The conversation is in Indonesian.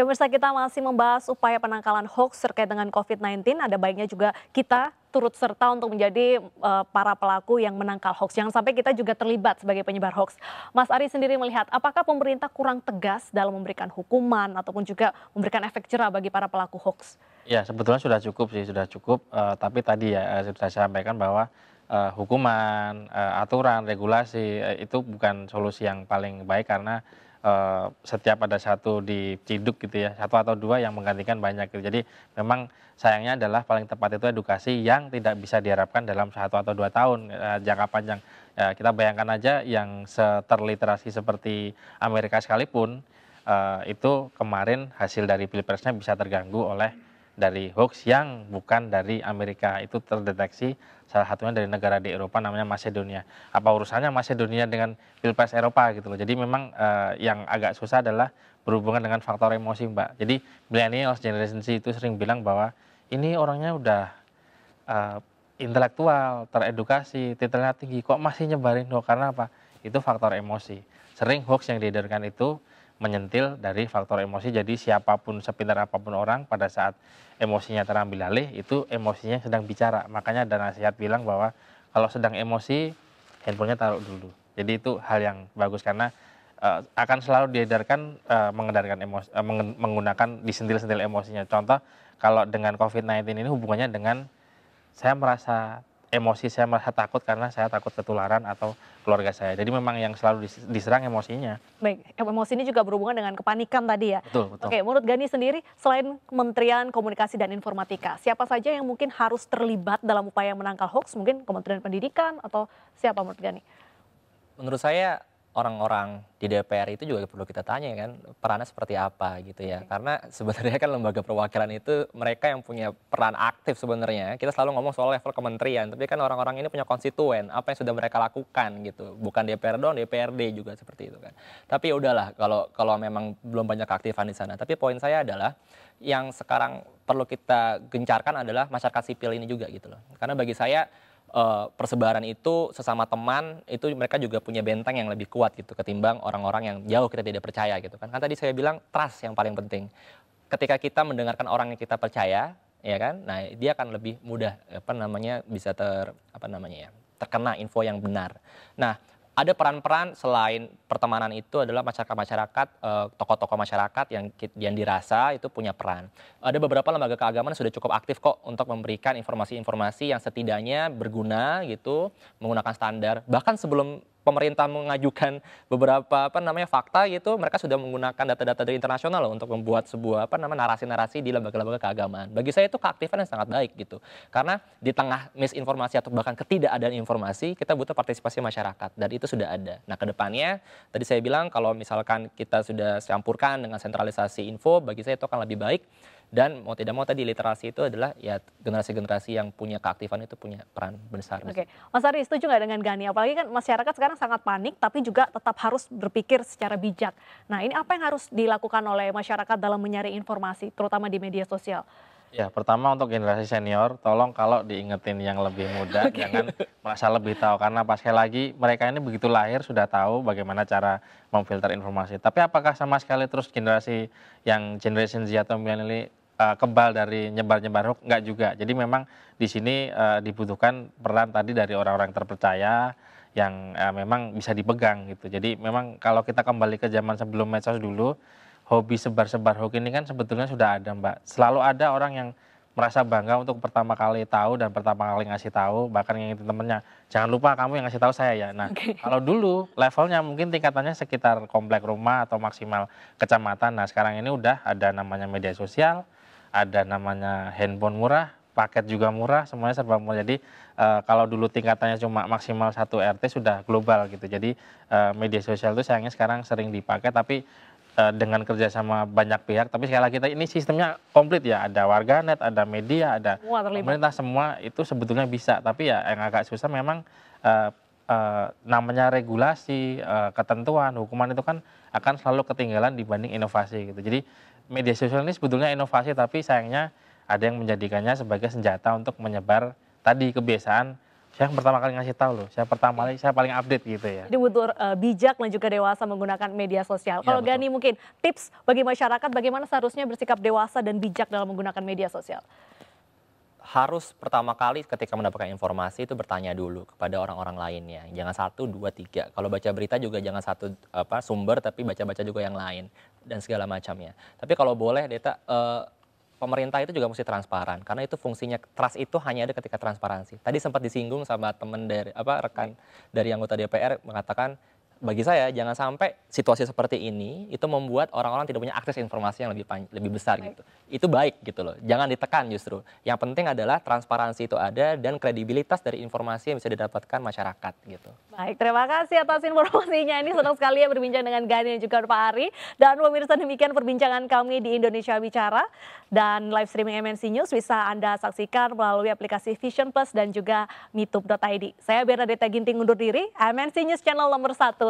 Ya pemirsa kita masih membahas upaya penangkalan hoax terkait dengan COVID-19. Ada baiknya juga kita turut serta untuk menjadi uh, para pelaku yang menangkal hoax. Jangan sampai kita juga terlibat sebagai penyebar hoax. Mas Ari sendiri melihat apakah pemerintah kurang tegas dalam memberikan hukuman ataupun juga memberikan efek jerah bagi para pelaku hoax? Ya sebetulnya sudah cukup sih, sudah cukup. Uh, tapi tadi ya uh, sudah saya sampaikan bahwa uh, hukuman, uh, aturan, regulasi uh, itu bukan solusi yang paling baik karena Eh, setiap ada satu diciduk gitu ya satu atau dua yang menggantikan banyak gitu jadi memang sayangnya adalah paling tepat itu edukasi yang tidak bisa diharapkan dalam satu atau dua tahun eh, jangka panjang ya, kita bayangkan aja yang seterliterasi seperti Amerika sekalipun eh, itu kemarin hasil dari pilpresnya bisa terganggu oleh dari hoax yang bukan dari Amerika itu terdeteksi salah satunya dari negara di Eropa namanya Macedonia. Apa urusannya Macedonia dengan pilpres Eropa gitu loh. Jadi memang uh, yang agak susah adalah berhubungan dengan faktor emosi Mbak. Jadi millennials generation itu sering bilang bahwa ini orangnya udah uh, intelektual, teredukasi, titelnya tinggi kok masih nyebarin hoax karena apa? Itu faktor emosi. Sering hoax yang diedarkan itu menyentil dari faktor emosi. Jadi siapapun sepintar apapun orang pada saat emosinya terambil alih itu emosinya sedang bicara. Makanya ada nasihat bilang bahwa kalau sedang emosi handphonenya taruh dulu. Jadi itu hal yang bagus karena uh, akan selalu diedarkan uh, mengedarkan emosi, uh, eh, menggunakan disentil-sentil emosinya. Contoh kalau dengan COVID-19 ini hubungannya dengan saya merasa emosi saya merasa takut karena saya takut ketularan atau keluarga saya. Jadi memang yang selalu diserang emosinya. Baik, emosi ini juga berhubungan dengan kepanikan tadi ya. Betul, betul. Oke, menurut Gani sendiri selain Kementerian Komunikasi dan Informatika, siapa saja yang mungkin harus terlibat dalam upaya menangkal hoax? Mungkin Kementerian Pendidikan atau siapa menurut Gani? Menurut saya orang-orang di DPR itu juga perlu kita tanya ya kan perannya seperti apa gitu ya. Okay. Karena sebenarnya kan lembaga perwakilan itu mereka yang punya peran aktif sebenarnya. Kita selalu ngomong soal level kementerian, tapi kan orang-orang ini punya konstituen, apa yang sudah mereka lakukan gitu. Bukan DPR doang, DPRD juga seperti itu kan. Tapi ya udahlah kalau kalau memang belum banyak keaktifan di sana. Tapi poin saya adalah yang sekarang perlu kita gencarkan adalah masyarakat sipil ini juga gitu loh. Karena bagi saya uh, persebaran itu sesama teman itu mereka juga punya benteng yang lebih kuat gitu ketimbang orang-orang yang jauh kita tidak percaya gitu kan. Kan tadi saya bilang trust yang paling penting. Ketika kita mendengarkan orang yang kita percaya, ya kan? Nah, dia akan lebih mudah apa namanya bisa ter apa namanya ya? terkena info yang benar. Nah, ada peran-peran selain pertemanan itu adalah masyarakat-masyarakat, eh, tokoh-tokoh masyarakat yang yang dirasa itu punya peran. Ada beberapa lembaga keagamaan sudah cukup aktif kok untuk memberikan informasi-informasi yang setidaknya berguna gitu, menggunakan standar. Bahkan sebelum pemerintah mengajukan beberapa apa namanya fakta gitu mereka sudah menggunakan data-data dari internasional loh untuk membuat sebuah apa namanya narasi-narasi di lembaga-lembaga keagamaan. Bagi saya itu keaktifan yang sangat baik gitu. Karena di tengah misinformasi atau bahkan ketidakadaan informasi kita butuh partisipasi masyarakat dan itu sudah ada. Nah, kedepannya tadi saya bilang kalau misalkan kita sudah campurkan dengan sentralisasi info bagi saya itu akan lebih baik dan mau tidak mau tadi literasi itu adalah ya generasi-generasi yang punya keaktifan itu punya peran besar. Oke, okay. Mas Ari setuju nggak dengan Gani? Apalagi kan masyarakat sekarang sangat panik, tapi juga tetap harus berpikir secara bijak. Nah ini apa yang harus dilakukan oleh masyarakat dalam mencari informasi, terutama di media sosial? Ya, pertama untuk generasi senior, tolong kalau diingetin yang lebih muda, okay. jangan merasa lebih tahu. Karena pas lagi, mereka ini begitu lahir sudah tahu bagaimana cara memfilter informasi. Tapi apakah sama sekali terus generasi yang generation Z atau milenial Eh, kebal dari nyebar-nyebar hoax nggak juga. Jadi memang di sini uh, dibutuhkan peran tadi dari orang-orang terpercaya yang uh, memang bisa dipegang gitu. Jadi memang kalau kita kembali ke zaman sebelum medsos dulu, hobi sebar-sebar hoax ini kan sebetulnya sudah ada, Mbak. Selalu ada orang yang merasa bangga untuk pertama kali tahu dan pertama kali ngasih tahu bahkan yang itu temennya jangan lupa kamu yang ngasih tahu saya ya nah okay. kalau dulu levelnya mungkin tingkatannya sekitar komplek rumah atau maksimal kecamatan nah sekarang ini udah ada namanya media sosial ada namanya handphone murah, paket juga murah, semuanya serba murah. Jadi e, kalau dulu tingkatannya cuma maksimal satu RT sudah global gitu. Jadi e, media sosial itu sayangnya sekarang sering dipakai, tapi e, dengan kerjasama banyak pihak. Tapi sekali lagi ini sistemnya komplit ya, ada warganet, ada media, ada pemerintah semua itu sebetulnya bisa. Tapi ya yang agak susah memang e, Eh, namanya regulasi, eh, ketentuan, hukuman itu kan akan selalu ketinggalan dibanding inovasi gitu. Jadi media sosial ini sebetulnya inovasi tapi sayangnya ada yang menjadikannya sebagai senjata untuk menyebar tadi kebiasaan saya yang pertama kali ngasih tahu loh, saya pertama kali saya paling update gitu ya. Jadi butuh uh, bijak dan juga dewasa menggunakan media sosial. Iya, Kalau ya, Gani mungkin tips bagi masyarakat bagaimana seharusnya bersikap dewasa dan bijak dalam menggunakan media sosial harus pertama kali ketika mendapatkan informasi itu bertanya dulu kepada orang-orang lainnya. Jangan satu, dua, tiga. Kalau baca berita juga jangan satu apa sumber tapi baca-baca juga yang lain dan segala macamnya. Tapi kalau boleh Deta eh, pemerintah itu juga mesti transparan karena itu fungsinya trust itu hanya ada ketika transparansi. Tadi sempat disinggung sama teman dari apa rekan iya. dari anggota DPR mengatakan bagi saya jangan sampai situasi seperti ini itu membuat orang-orang tidak punya akses informasi yang lebih lebih besar baik. gitu. Itu baik gitu loh. Jangan ditekan justru. Yang penting adalah transparansi itu ada dan kredibilitas dari informasi yang bisa didapatkan masyarakat gitu. Baik, terima kasih atas informasinya. Ini senang sekali ya berbincang dengan Gani dan juga Pak Ari dan pemirsa demikian perbincangan kami di Indonesia Bicara dan live streaming MNC News bisa Anda saksikan melalui aplikasi Vision Plus dan juga mitub.id. Saya Bernadette Ginting undur diri. MNC News channel nomor satu